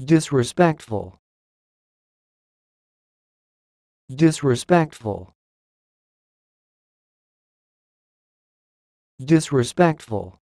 disrespectful disrespectful disrespectful